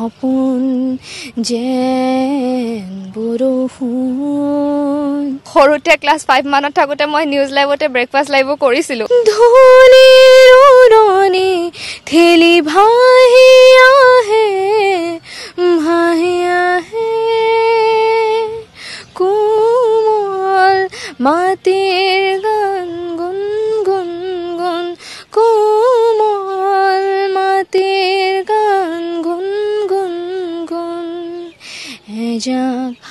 সপোন যে বৰষুণ সৰুতে ক্লাছ ফাইভ মানত থাকোঁতে মই নিউজ লাইভতে ব্ৰেকফাষ্ট লাইভো কৰিছিলোঁ ধনীৰ উৰণি খেলি ভাহি আহে ভাহি আহে কোমল মাটিৰ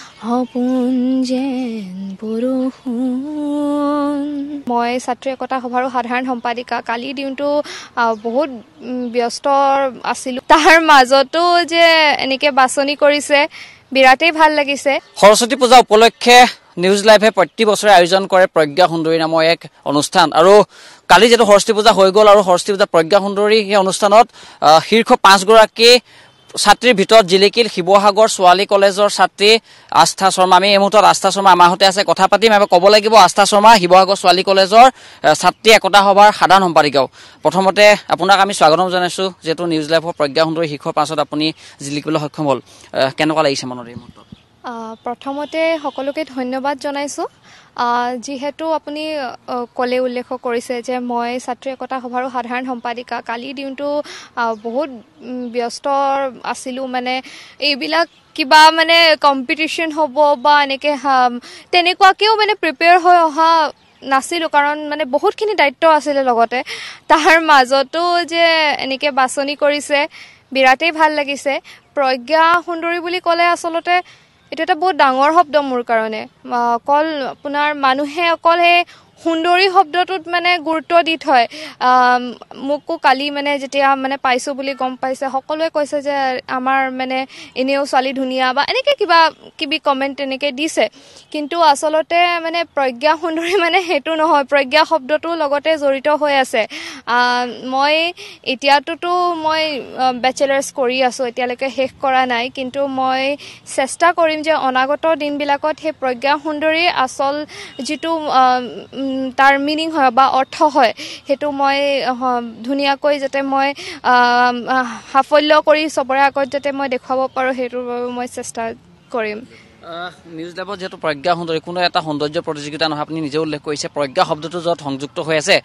সপোন যেন বৰষুণ মই ছাত্ৰী একতা সভাৰো সাধাৰণ সম্পাদিকা কালি দিনটো বহুত ব্যস্ত আছিলোঁ তাৰ মাজতো যে এনেকৈ বাছনি কৰিছে বিৰাটেই ভাল লাগিছে সৰস্বতী পূজা উপলক্ষে নিউজ লাইভে প্ৰতি বছৰে আয়োজন কৰে প্ৰজ্ঞা সুন্দৰী নামৰ এক অনুষ্ঠান আৰু কালি যিহেতু সৰস্বতী পূজা হৈ গ'ল আৰু সৰস্বতী পূজা প্ৰজ্ঞা সুন্দৰী সেই অনুষ্ঠানত শীৰ্ষ পাঁচগৰাকী ছাত্ৰীৰ ভিতৰত জিলিকিল শিৱসাগৰ ছোৱালী কলেজৰ ছাত্ৰী আস্থা শৰ্মা আমি এই মুহূৰ্তত আস্থা শৰ্মা আমাৰ সৈতে আছে কথা পাতিম আমি ক'ব লাগিব আস্থা শৰ্মা শিৱসাগৰ ছোৱালী কলেজৰ ছাত্ৰী একতা সভাৰ সাধাৰণ সম্পাদিকাও প্ৰথমতে আপোনাক আমি স্বাগতম জনাইছোঁ যিহেতু নিউজ লাইভৰ প্ৰজ্ঞা সুন্দৰী শিখৰ পাছত আপুনি জিলিকিবলৈ সক্ষম হ'ল কেনেকুৱা লাগিছে মনত এই মুহূৰ্তত প্ৰথমতে সকলোকে ধন্যবাদ জনাইছোঁ যিহেতু আপুনি ক'লে উল্লেখ কৰিছে যে মই ছাত্ৰী একতা সভাৰো সাধাৰণ সম্পাদিকা কালিৰ দিনটো বহুত ব্যস্ত আছিলোঁ মানে এইবিলাক কিবা মানে কম্পিটিশ্যন হ'ব বা এনেকৈ তেনেকুৱাকৈও মানে প্ৰিপেয়াৰ হৈ অহা নাছিলোঁ কাৰণ মানে বহুতখিনি দায়িত্ব আছিলে লগতে তাৰ মাজতো যে এনেকৈ বাছনি কৰিছে বিৰাটেই ভাল লাগিছে প্ৰজ্ঞা সুন্দৰী বুলি ক'লে আচলতে এইটো এটা বহুত ডাঙৰ শব্দ মোৰ কাৰণে অকল আপোনাৰ মানুহে অকল সেই সুন্দৰী শব্দটোত মানে গুৰুত্ব দি থয় মোকো কালি মানে যেতিয়া মানে পাইছোঁ বুলি গম পাইছে সকলোৱে কৈছে যে আমাৰ মানে এনেও ছোৱালী ধুনীয়া বা এনেকৈ কিবা কিবি কমেণ্ট তেনেকৈ দিছে কিন্তু আচলতে মানে প্ৰজ্ঞা সুন্দৰী মানে সেইটো নহয় প্ৰজ্ঞা শব্দটোৰ লগতে জড়িত হৈ আছে মই এতিয়াতোতো মই বেচেলাৰ্ছ কৰি আছোঁ এতিয়ালৈকে শেষ কৰা নাই কিন্তু মই চেষ্টা কৰিম যে অনাগত দিনবিলাকত সেই প্ৰজ্ঞা সুন্দৰীৰ আচল যিটো তাৰ মিনিং হয় বা অৰ্থ হয় সেইটো মই ধুনীয়াকৈ যাতে মই সাফল্য কৰি চবৰে আগত যাতে মই দেখুৱাব পাৰোঁ সেইটোৰ বাবে মই চেষ্টা কৰিম নিউজ লাইভত যিহেতু প্ৰজ্ঞা সৌন্দৰ্য কোনো এটা সৌন্দৰ্য প্ৰতিযোগিতা নহয় আপুনি নিজে উল্লেখ কৰিছে প্ৰজ্ঞা শব্দটো য'ত সংযুক্ত হৈ আছে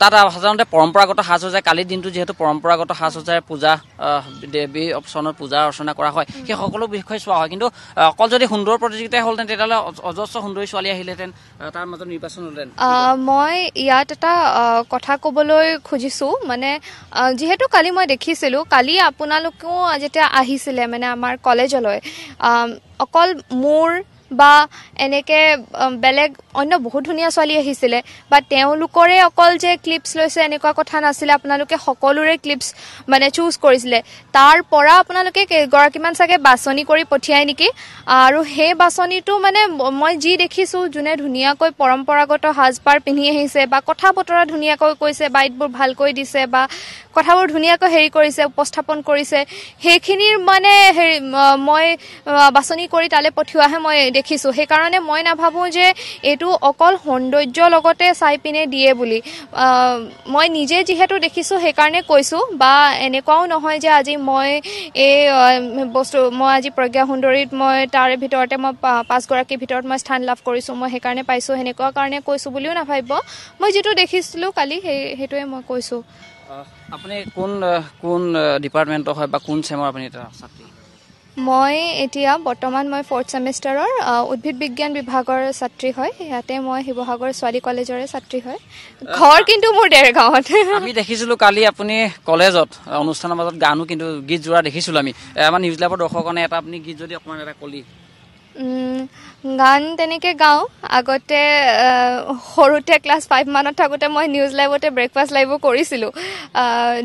তাত সাধাৰণতে পৰম্পৰাগত সাজ সজাই কালিৰ দিনটো যিহেতু পৰম্পৰাগত সাজ সজাই পূজা দেৱী অপচনত পূজা অৰ্চনা কৰা হয় সেই সকলো বিষয়ে চোৱা হয় কিন্তু অকল যদি সুন্দৰ প্ৰতিযোগিতাই হ'লহেঁতেন তেতিয়াহ'লে অজস্ৰ সুন্দৰী ছোৱালী আহিলেহেঁতেন তাৰ মাজত নিৰ্বাচন হ'লহেঁতেন মই ইয়াত এটা কথা ক'বলৈ খুজিছোঁ মানে যিহেতু কালি মই দেখিছিলোঁ কালি আপোনালোকেও যেতিয়া আহিছিলে মানে আমাৰ কলেজলৈ অকল মোৰ বা এনেকৈ বেলেগ অন্য বহুত ধুনীয়া ছোৱালী আহিছিলে বা তেওঁলোকৰে অকল যে ক্লিপছ লৈছে এনেকুৱা কথা নাছিলে আপোনালোকে সকলোৰে ক্লিপছ মানে চুজ কৰিছিলে তাৰ পৰা আপোনালোকে কেইগৰাকীমান চাগে বাছনি কৰি পঠিয়াই নেকি আৰু সেই বাছনিটো মানে মই যি দেখিছোঁ যোনে ধুনীয়াকৈ পৰম্পৰাগত সাজপাৰ পিন্ধি আহিছে বা কথা বতৰা ধুনীয়াকৈ কৈছে বাইটবোৰ ভালকৈ দিছে বা কথাবোৰ ধুনীয়াকৈ হেৰি কৰিছে উপস্থাপন কৰিছে সেইখিনিৰ মানে হেৰি মই বাছনি কৰি তালৈ পঠিওৱাহে মই দেখিছোঁ সেইকাৰণে মই নাভাবোঁ যে এইটো অকল সৌন্দৰ্যৰ লগতে চাই পিনে দিয়ে বুলি মই নিজে যিহেতু দেখিছোঁ সেইকাৰণে কৈছোঁ বা এনেকুৱাও নহয় যে আজি মই এই বস্তু মই আজি প্ৰজ্ঞা সুন্দৰীত মই তাৰে ভিতৰতে মই পাঁচগৰাকীৰ ভিতৰত মই স্থান লাভ কৰিছোঁ মই সেইকাৰণে পাইছোঁ সেনেকুৱা কাৰণে কৈছোঁ বুলিও নাভাবিব মই যিটো দেখিছিলোঁ কালি সেই সেইটোৱে মই কৈছোঁ আপুনি কোন কোন ডিপাৰ্টমেণ্টৰ হয় বা কোন চেমৰ আপুনি এটা ছাত্ৰী মই এতিয়া বৰ্তমান মই ফৰ্থ ছেমেষ্টাৰৰ উদ্ভিদ বিজ্ঞান বিভাগৰ ছাত্ৰী হয় ইয়াতে মই শিৱসাগৰ ছোৱালী কলেজৰে ছাত্ৰী হয় ঘৰ কিন্তু মোৰ দেৰগাঁৱত আমি দেখিছিলোঁ কালি আপুনি কলেজত অনুষ্ঠানৰ মাজত গানো কিন্তু গীত যোৱা দেখিছিলোঁ আমি আমাৰ নিউজ লাইভৰ দৰ্শকৰ কাৰণে এটা আপুনি গীত যদি অকণমান এটা কলি গান তেনেকৈ গাওঁ আগতে সৰুতে ক্লাছ ফাইভমানত থাকোঁতে মই নিউজ লাইভতে ব্ৰেকফাষ্ট লাইভো কৰিছিলোঁ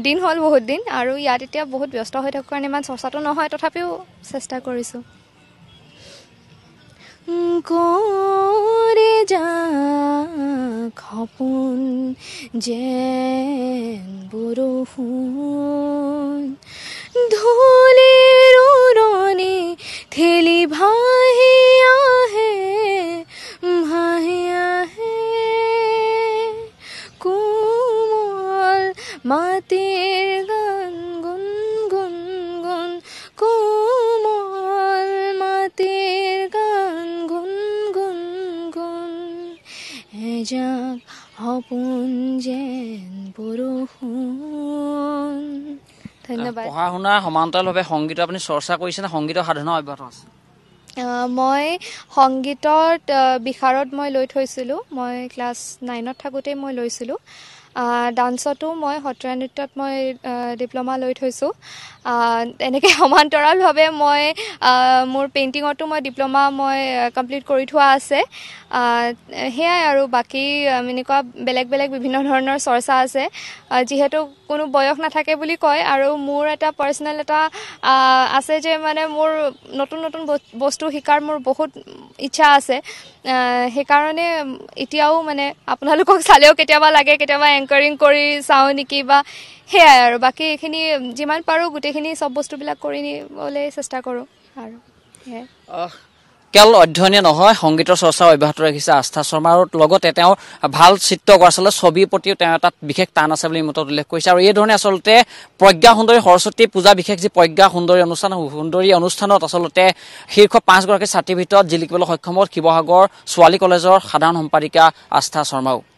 দিন হ'ল বহুত দিন আৰু ইয়াত এতিয়া বহুত ব্যস্ত হৈ থাকোঁ কাৰণে ইমান চৰ্চাটো নহয় তথাপিও চেষ্টা কৰিছোঁ কৰে যা সপোন যে বৰষুণ ধূলিৰ উৰণি ঠেলি ভাল মাতির গান গুন গুন গুন কুমল মাতির গান গুন গুন গুন এজাক হপুন যেন পুরুষ পঢ়া শুনা সমান্তৰালভাৱে সংগীত আপুনি চৰ্চা কৰিছেনে সংগীতৰ সাধনা অব্যাহত আছে মই সংগীতত বিশাৰদ মই লৈ থৈছিলোঁ মই ক্লাছ নাইনত থাকোঁতেই মই লৈছিলোঁ ডান্সতো মই সত্ৰীয়া নৃত্যত মই ডিপ্ল'মা লৈ থৈছোঁ এনেকৈ সমান্তৰালভাৱে মই মোৰ পেইণ্টিঙতো মই ডিপ্ল'মা মই কমপ্লিট কৰি থোৱা আছে সেয়াই আৰু বাকী এনেকুৱা বেলেগ বেলেগ বিভিন্ন ধৰণৰ চৰ্চা আছে যিহেতু কোনো বয়স নাথাকে বুলি কয় আৰু মোৰ এটা পাৰ্চনেল এটা আছে যে মানে মোৰ নতুন নতুন বস্তু শিকাৰ মোৰ বহুত ইচ্ছা আছে সেইকাৰণে এতিয়াও মানে আপোনালোকক চালেও কেতিয়াবা লাগে কেতিয়াবা এংকাৰিং কৰি চাওঁ নেকি বা সেয়াই আৰু বাকী এইখিনি যিমান পাৰোঁ গোটেইখিনি চব বস্তুবিলাক কৰি নিবলৈ চেষ্টা কৰোঁ আৰু সেয়াই কেৱল অধ্যয়নে নহয় সংগীতৰ চৰ্চাও অব্যাহত ৰাখিছে আস্থা শৰ্মা আৰু লগতে তেওঁ ভাল চিত্ৰ কৰা আচলতে ছবিৰ প্ৰতিও তেওঁ এটা বিশেষ টান আছে বুলি মতত উল্লেখ কৰিছে আৰু এইধৰণে আচলতে প্ৰজ্ঞা সুন্দৰী সৰস্বতী পূজা বিশেষ যি প্ৰজ্ঞা সুন্দৰী অনুষ্ঠান সুন্দৰী অনুষ্ঠানত আচলতে শীৰ্ষ পাঁচগৰাকী ছাত্ৰীৰ ভিতৰত জিলিকিবলৈ সক্ষম হ'ল শিৱসাগৰ ছোৱালী কলেজৰ সাধাৰণ সম্পাদিকা আস্থা শৰ্মাও